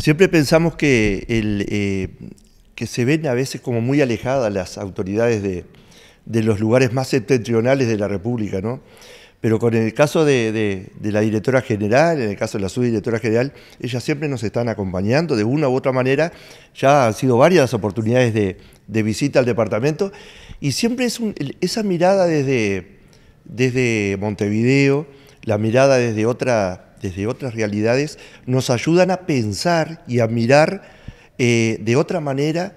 Siempre pensamos eh, que, se ven a veces como muy alejadas las autoridades de, los lugares más septentrionales de la República, ¿no? Pero con el caso de, la directora general, en el caso de la subdirectora general, ellas siempre nos están acompañando de una u otra manera. Ya han sido varias oportunidades de, visita al departamento y siempre es esa mirada desde Montevideo, la mirada desde otra desde otras realidades, nos ayudan a pensar y a mirar eh, de otra manera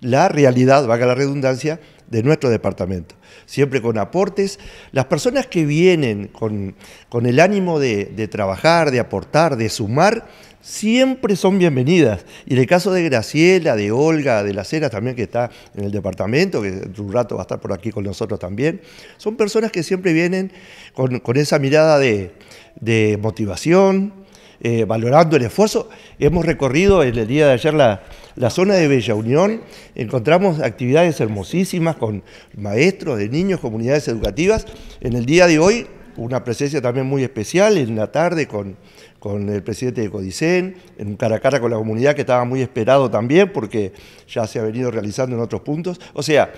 la realidad, vaga la redundancia, de nuestro departamento, siempre con aportes. Las personas que vienen con, con el ánimo de, trabajar, de aportar, de sumar, siempre son bienvenidas. Y en el caso de Graciela, de Olga, de la Cera también, que está en el departamento, que en un rato va a estar por aquí con nosotros también, son personas que siempre vienen con, esa mirada de, de motivación, eh, valorando el esfuerzo. Hemos recorrido el, el día de ayer la, zona de Bella Unión, encontramos actividades hermosísimas con maestros de niños, comunidades educativas. En el día de hoy, una presencia también muy especial, en la tarde con, con el presidente de Codicen, en un cara a cara con la comunidad que estaba muy esperado también porque ya se ha venido realizando en otros puntos. O sea,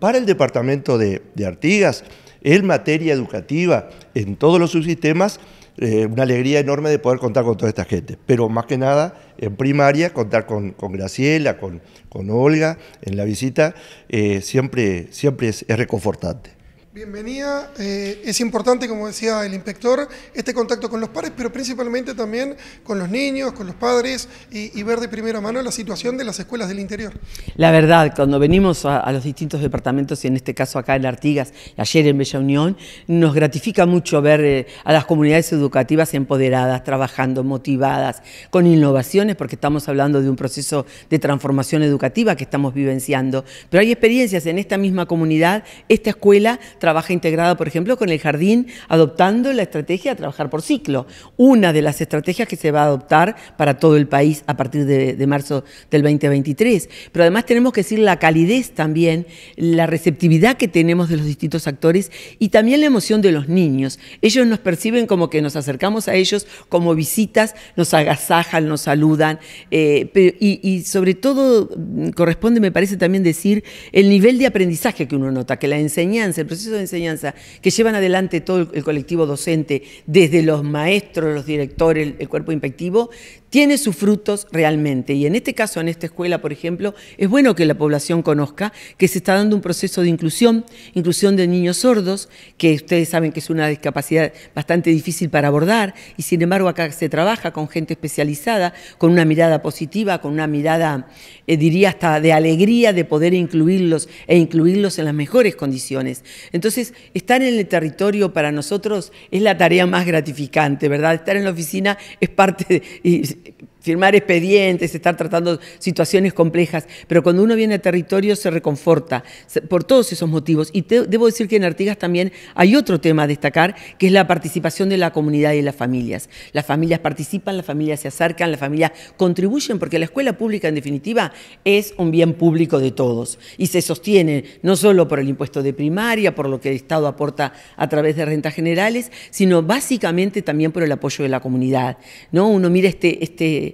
para el departamento de, de Artigas, en materia educativa, en todos los subsistemas, eh, una alegría enorme de poder contar con toda esta gente. Pero más que nada, en primaria, contar con, Graciela, con, Olga, en la visita, eh, siempre, siempre es reconfortante. Bienvenida. Eh, es importante, como decía el inspector, este contacto con los pares, pero principalmente también con los niños, con los padres y, ver de primera mano la situación de las escuelas del interior. La verdad, cuando venimos a, los distintos departamentos, y en este caso acá en Artigas, ayer en Bella Unión, nos gratifica mucho ver eh, a las comunidades educativas empoderadas, trabajando, motivadas, con innovaciones, porque estamos hablando de un proceso de transformación educativa que estamos vivenciando. Pero hay experiencias en esta misma comunidad, esta escuela trabaja integrada, por ejemplo, con el jardín, adoptando la estrategia de trabajar por ciclo, una de las estrategias que se va a adoptar para todo el país a partir de, marzo del 2023. Pero además tenemos que decir la calidez también, la receptividad que tenemos de los distintos actores y también la emoción de los niños. Ellos nos perciben como que nos acercamos a ellos como visitas, nos agasajan, nos saludan eh, y sobre todo mm, corresponde, me parece también decir, el nivel de aprendizaje que uno nota, que la enseñanza, el proceso de enseñanza que llevan adelante todo el, colectivo docente, desde los maestros, los directores, el, cuerpo inspectivo, tiene sus frutos realmente. Y en este caso, en esta escuela, por ejemplo, es bueno que la población conozca que se está dando un proceso de inclusión, inclusión de niños sordos, que ustedes saben que es una discapacidad bastante difícil para abordar, y sin embargo acá se trabaja con gente especializada, con una mirada positiva, con una mirada, eh, diría hasta de alegría de poder incluirlos e incluirlos en las mejores condiciones. Entonces, entonces, estar en el territorio para nosotros es la tarea más gratificante, ¿verdad? Estar en la oficina es parte, de, firmar expedientes, estar tratando situaciones complejas, pero cuando uno viene a territorio se reconforta por todos esos motivos. Y debo decir que en Artigas también hay otro tema a destacar, que es la participación de la comunidad y las familias. Las familias participan, las familias se acercan, las familias contribuyen, porque la escuela pública en definitiva es un bien público de todos y se sostiene no solo por el impuesto de primaria, por lo que el Estado aporta a través de rentas generales, sino básicamente también por el apoyo de la comunidad. ¿no? Uno mira este, este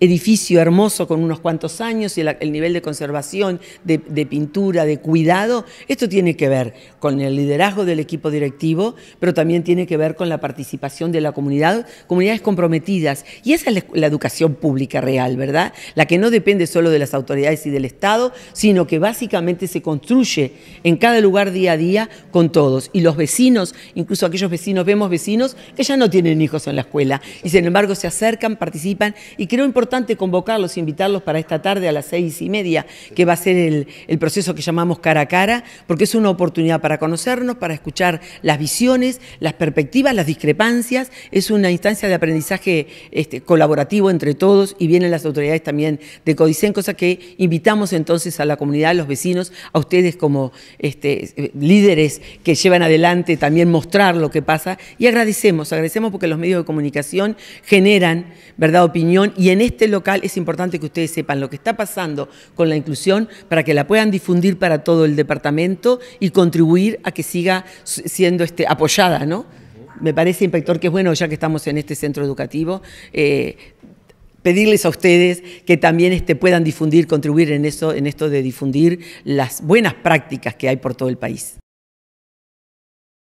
edificio hermoso con unos cuantos años y el, nivel de conservación, de, pintura, de cuidado. Esto tiene que ver con el liderazgo del equipo directivo, pero también tiene que ver con la participación de la comunidad, comunidades comprometidas. Y esa es la, la educación pública real, ¿verdad? La que no depende solo de las autoridades y del Estado, sino que básicamente se construye en cada lugar día a día con todos. Y los vecinos, incluso aquellos vecinos, vemos vecinos que ya no tienen hijos en la escuela y sin embargo se acercan, participan y creo importante importante convocarlos, invitarlos para esta tarde a las seis y media, que va a ser el, proceso que llamamos cara a cara, porque es una oportunidad para conocernos, para escuchar las visiones, las perspectivas, las discrepancias. Es una instancia de aprendizaje este, colaborativo entre todos y vienen las autoridades también de Codicen, cosa que invitamos entonces a la comunidad, a los vecinos, a ustedes como este, líderes que llevan adelante también mostrar lo que pasa y agradecemos, agradecemos porque los medios de comunicación generan, ¿verdad?, opinión y en este este local es importante que ustedes sepan lo que está pasando con la inclusión para que la puedan difundir para todo el departamento y contribuir a que siga siendo este, apoyada, Me parece, inspector, que es bueno, ya que estamos en este centro educativo, eh, pedirles a ustedes que también este, puedan difundir, contribuir en, eso, en esto de difundir las buenas prácticas que hay por todo el país.